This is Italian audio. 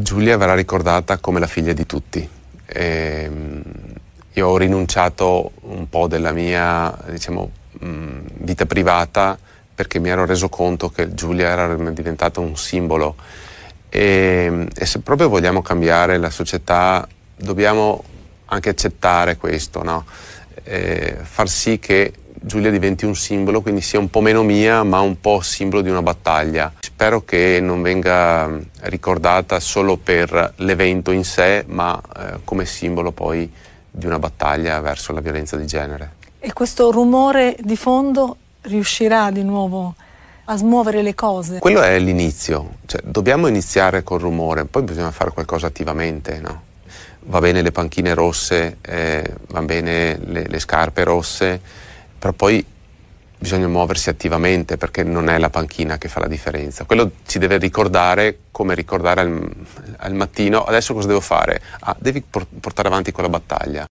Mm. Giulia verrà ricordata come la figlia di tutti. E ehm, io ho rinunciato un po' della mia diciamo, mm, vita privata perché mi ero reso conto che Giulia era diventata un simbolo. E, ehm, e se proprio vogliamo cambiare la società, dobbiamo anche accettare questo, no? Eh, far sì che Giulia diventi un simbolo, quindi sia un po' meno mia, ma un po' simbolo di una battaglia. Spero che non venga ricordata solo per l'evento in sé, ma eh, come simbolo poi di una battaglia verso la violenza di genere. E questo rumore di fondo riuscirà di nuovo a smuovere le cose? Quello è l'inizio, cioè, dobbiamo iniziare col rumore, poi bisogna fare qualcosa attivamente, no? Va bene le panchine rosse, eh, va bene le, le scarpe rosse, però poi bisogna muoversi attivamente perché non è la panchina che fa la differenza. Quello ci deve ricordare come ricordare al, al mattino, adesso cosa devo fare? Ah, devi portare avanti quella battaglia.